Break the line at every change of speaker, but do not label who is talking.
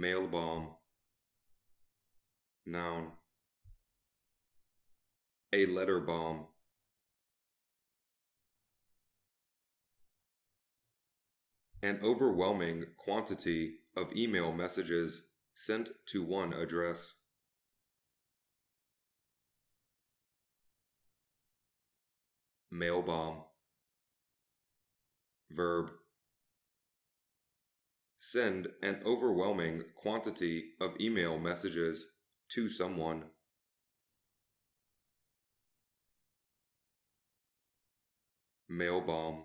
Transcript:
Mail bomb. Noun. A letter bomb.
An overwhelming quantity of email messages sent to one address. Mail bomb. Verb send an overwhelming quantity of email messages to someone.
Mail bomb.